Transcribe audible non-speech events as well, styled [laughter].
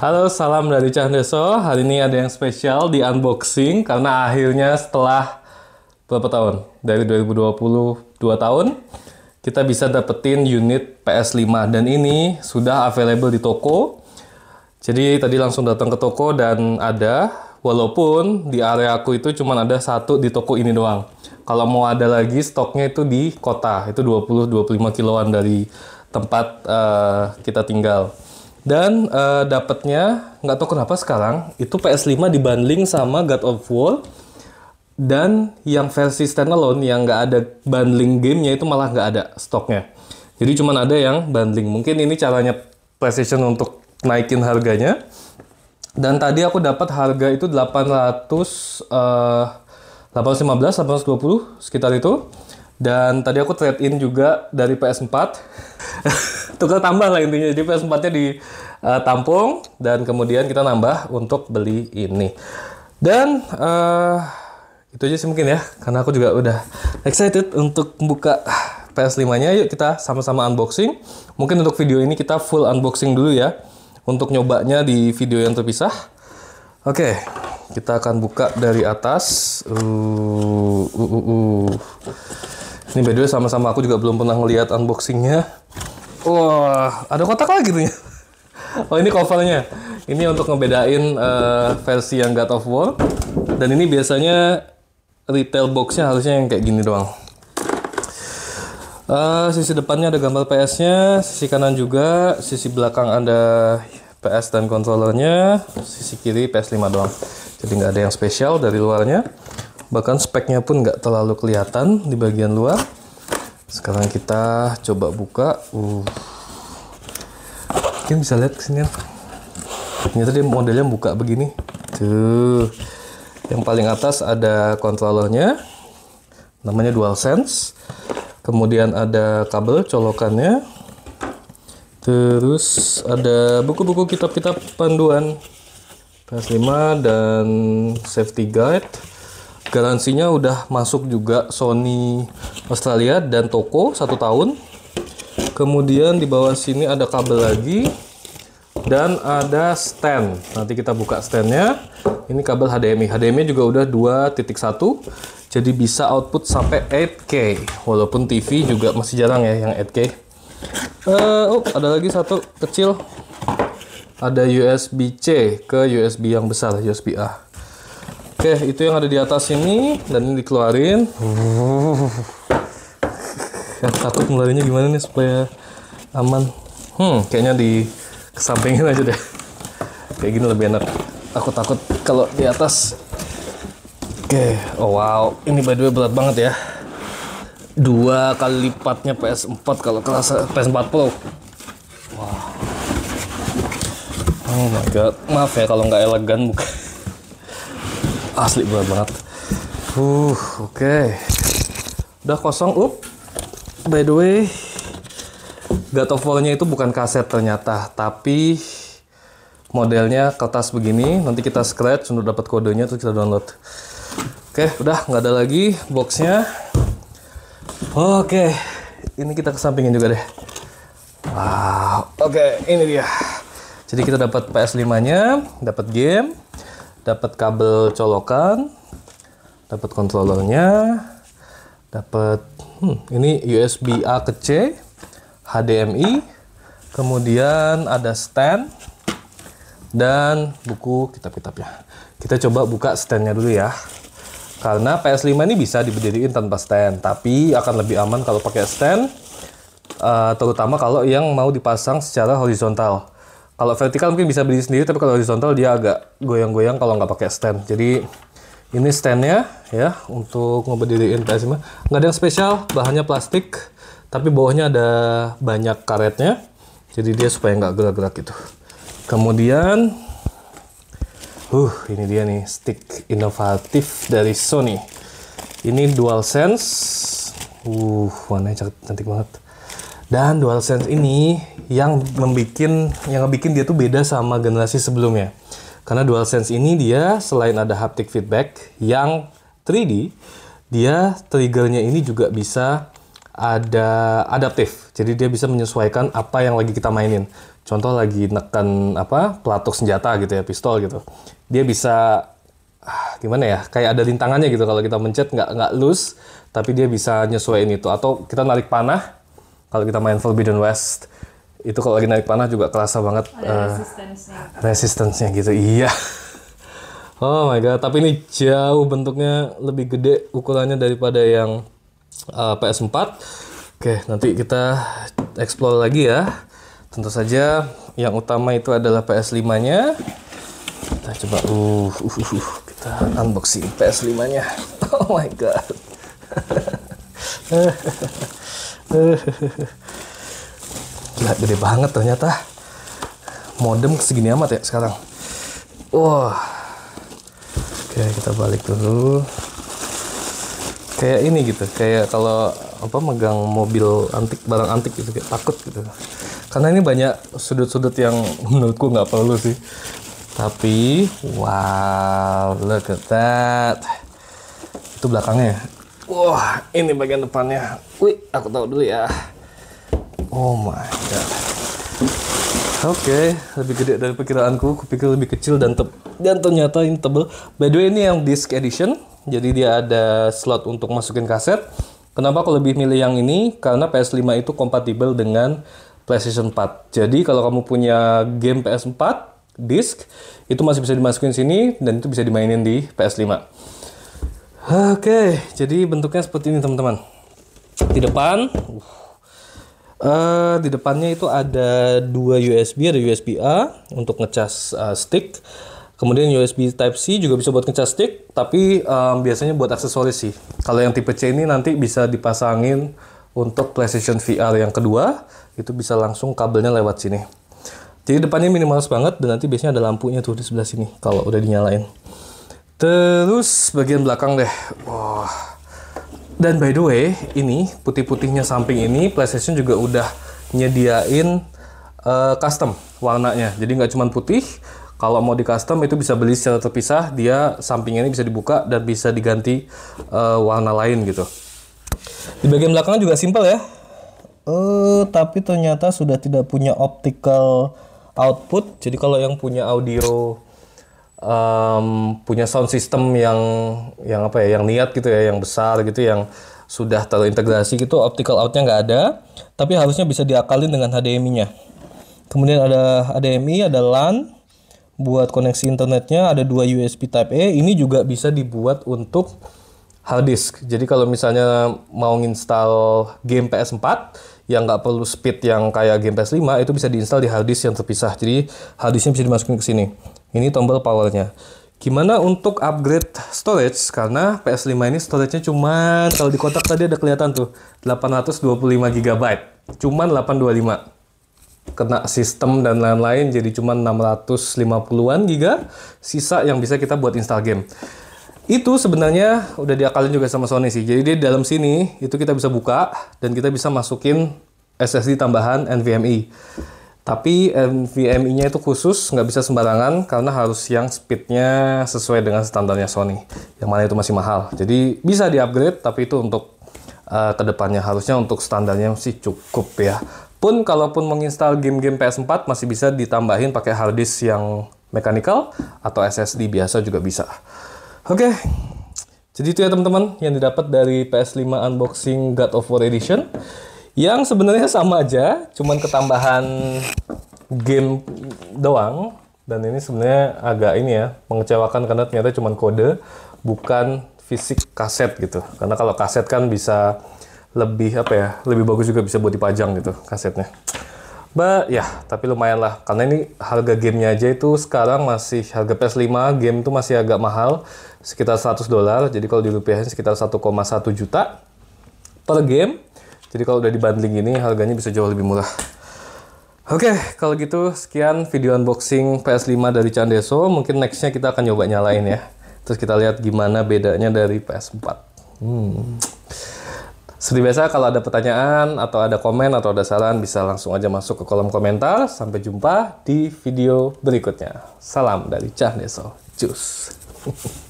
Halo, salam dari Chandeso. Hari ini ada yang spesial di unboxing karena akhirnya setelah berapa tahun? Dari 2020 2 tahun kita bisa dapetin unit PS5 dan ini sudah available di toko. Jadi tadi langsung datang ke toko dan ada walaupun di area aku itu cuma ada satu di toko ini doang. Kalau mau ada lagi stoknya itu di kota, itu 20 25 kiloan dari tempat uh, kita tinggal. Dan uh, dapatnya nggak tahu kenapa sekarang itu PS5 dibanding sama God of War dan yang versi standalone yang nggak ada bundling gamenya itu malah nggak ada stoknya. Jadi cuma ada yang bundling. Mungkin ini caranya PlayStation untuk naikin harganya. Dan tadi aku dapat harga itu 800 uh, 815 820 sekitar itu. Dan tadi aku trade in juga dari PS4 [laughs] tukar tambah lah intinya. Jadi PS4-nya ditampung eh, dan kemudian kita nambah untuk beli ini. Dan uh, itu aja sih mungkin ya, karena aku juga udah excited untuk buka PS5-nya. Yuk kita sama-sama unboxing. Mungkin untuk video ini kita full unboxing dulu ya, untuk nyobanya di video yang terpisah. Oke, okay, kita akan buka dari atas. Uh, uh, uh, uh. Ini by the way sama-sama aku juga belum pernah ngelihat unboxingnya. Wah, ada kotak lagi tuh ya? [laughs] Oh ini covernya. Ini untuk ngebedain uh, versi yang God of War. Dan ini biasanya retail boxnya harusnya yang kayak gini doang. Uh, sisi depannya ada gambar PS-nya, sisi kanan juga, sisi belakang ada PS dan controllernya, sisi kiri PS5 doang. Jadi nggak ada yang spesial dari luarnya bahkan speknya pun nggak terlalu kelihatan di bagian luar sekarang kita coba buka uh mungkin bisa lihat kesini ternyata dia modelnya buka begini tuh yang paling atas ada kontrolernya, namanya DualSense kemudian ada kabel colokannya terus ada buku-buku kitab-kitab panduan PS5 dan safety guide Garansinya udah masuk juga Sony Australia dan toko satu tahun. Kemudian di bawah sini ada kabel lagi dan ada stand. Nanti kita buka standnya. Ini kabel HDMI. HDMI juga udah 2.1. Jadi bisa output sampai 8K. Walaupun TV juga masih jarang ya yang 8K. Uh, eh, oh, ada lagi satu kecil. Ada USB C ke USB yang besar, USB A. Oke, itu yang ada di atas ini dan ini dikeluarin. Ya, takut ngeluarinnya gimana nih supaya aman. Hmm, kayaknya di kesampingin aja deh. Kayak gini lebih enak. Aku takut kalau di atas. Oke, oh wow, ini by the way berat banget ya. Dua kali lipatnya PS4 kalau kelas PS4 Pro. Wow. Oh my god, maaf ya kalau nggak elegan bukan asli berat banget uh oke okay. udah kosong up by the way gato itu bukan kaset ternyata tapi modelnya kertas begini nanti kita scratch untuk dapat kodenya terus kita download oke okay, udah nggak ada lagi boxnya oke okay. ini kita kesampingin juga deh wow oke okay, ini dia jadi kita dapat PS5 nya dapat game dapat kabel colokan, dapat kontrolernya, dapat hmm, ini USB A ke C, HDMI, kemudian ada stand dan buku kitab-kitabnya. Kita coba buka standnya dulu ya. Karena PS5 ini bisa diberdiriin tanpa stand, tapi akan lebih aman kalau pakai stand, uh, terutama kalau yang mau dipasang secara horizontal kalau vertikal mungkin bisa beli sendiri tapi kalau horizontal dia agak goyang-goyang kalau nggak pakai stand jadi ini standnya ya untuk ngebedirin PS5 nggak ada yang spesial bahannya plastik tapi bawahnya ada banyak karetnya jadi dia supaya nggak gerak-gerak gitu kemudian uh ini dia nih stick inovatif dari Sony ini dual sense uh warnanya cantik banget dan DualSense ini yang membikin yang ngebikin dia tuh beda sama generasi sebelumnya. Karena DualSense ini dia selain ada haptic feedback yang 3D, dia triggernya ini juga bisa ada adaptif. Jadi dia bisa menyesuaikan apa yang lagi kita mainin. Contoh lagi neken apa pelatuk senjata gitu ya, pistol gitu. Dia bisa ah, gimana ya kayak ada rintangannya gitu kalau kita mencet nggak nggak loose tapi dia bisa nyesuaiin itu atau kita narik panah kalau kita main Forbidden West itu kalau lagi naik panah juga kerasa banget eh, resistensinya uh, gitu iya oh my god tapi ini jauh bentuknya lebih gede ukurannya daripada yang uh, eh, PS4 oke nanti kita explore lagi ya tentu saja yang utama itu adalah PS5 nya kita coba uh, uh, uh, uh kita unboxing PS5 nya [laughs] oh my god [laughs] [laughs] Gila gede banget ternyata. Modem segini amat ya sekarang. Wah. Oke, kita balik dulu. Kayak ini gitu, kayak kalau apa megang mobil antik barang antik gitu kayak takut gitu. Karena ini banyak sudut-sudut yang [laughs] menurutku nggak perlu sih. Tapi wow, look at that. Itu belakangnya ya? Wah, ini bagian depannya. Wih, aku tahu dulu ya. Oh my god. Oke, okay, lebih gede dari perkiraanku. Kupikir lebih kecil dan teb dan ternyata ini tebel. By the way, ini yang disc edition. Jadi dia ada slot untuk masukin kaset. Kenapa aku lebih milih yang ini? Karena PS5 itu kompatibel dengan PlayStation 4. Jadi kalau kamu punya game PS4 disc itu masih bisa dimasukin sini dan itu bisa dimainin di PS5. Oke, jadi bentuknya seperti ini teman-teman. Di depan, uh, eh, di depannya itu ada dua USB, ada USB A untuk ngecas uh, stick. Kemudian USB Type C juga bisa buat ngecas stick, tapi um, biasanya buat aksesoris sih. Kalau yang tipe C ini nanti bisa dipasangin untuk PlayStation VR yang kedua, itu bisa langsung kabelnya lewat sini. Jadi depannya minimalis banget dan nanti biasanya ada lampunya tuh di sebelah sini kalau udah dinyalain. Terus bagian belakang deh. Wah. Dan by the way, ini putih-putihnya samping ini PlayStation juga udah nyediain uh, custom warnanya. Jadi nggak cuma putih, kalau mau di custom itu bisa beli secara terpisah, dia sampingnya ini bisa dibuka dan bisa diganti uh, warna lain gitu. Di bagian belakang juga simple ya. Uh, tapi ternyata sudah tidak punya optical output. Jadi kalau yang punya audio um, punya sound system yang yang apa ya yang niat gitu ya yang besar gitu yang sudah terintegrasi gitu optical outnya nggak ada tapi harusnya bisa diakalin dengan HDMI-nya kemudian ada HDMI ada LAN buat koneksi internetnya ada dua USB Type A ini juga bisa dibuat untuk hard disk jadi kalau misalnya mau install game PS4 yang nggak perlu speed yang kayak game PS5 itu bisa diinstal di hard disk yang terpisah jadi hard disknya bisa dimasukin ke sini ini tombol powernya. Gimana untuk upgrade storage? Karena PS5 ini storage-nya cuma kalau di kotak tadi ada kelihatan tuh 825 GB. cuma 825. Kena sistem dan lain-lain jadi cuma 650-an giga sisa yang bisa kita buat install game. Itu sebenarnya udah diakalin juga sama Sony sih. Jadi di dalam sini itu kita bisa buka dan kita bisa masukin SSD tambahan NVMe. Tapi NVMe-nya itu khusus, nggak bisa sembarangan karena harus yang speednya sesuai dengan standarnya Sony. Yang mana itu masih mahal. Jadi bisa di-upgrade, tapi itu untuk uh, eh, kedepannya harusnya untuk standarnya masih cukup ya. Pun kalaupun menginstal game-game PS4 masih bisa ditambahin pakai hard disk yang mechanical atau SSD biasa juga bisa. Oke, okay. jadi itu ya teman-teman yang didapat dari PS5 Unboxing God of War Edition yang sebenarnya sama aja, cuman ketambahan game doang. Dan ini sebenarnya agak ini ya, mengecewakan karena ternyata cuman kode, bukan fisik kaset gitu. Karena kalau kaset kan bisa lebih apa ya, lebih bagus juga bisa buat dipajang gitu kasetnya. Ba, ya, tapi lumayan lah. Karena ini harga gamenya aja itu sekarang masih harga PS5 game itu masih agak mahal, sekitar 100 dolar. Jadi kalau di dirupiahin sekitar 1,1 juta per game. Jadi kalau udah dibanding ini harganya bisa jauh lebih murah. Oke, okay, kalau gitu sekian video unboxing PS5 dari Candeso. Mungkin nextnya kita akan coba nyalain ya. Terus kita lihat gimana bedanya dari PS4. Hmm. Seperti biasa, kalau ada pertanyaan atau ada komen atau ada saran, bisa langsung aja masuk ke kolom komentar. Sampai jumpa di video berikutnya. Salam dari Candeso. Cus. [laughs]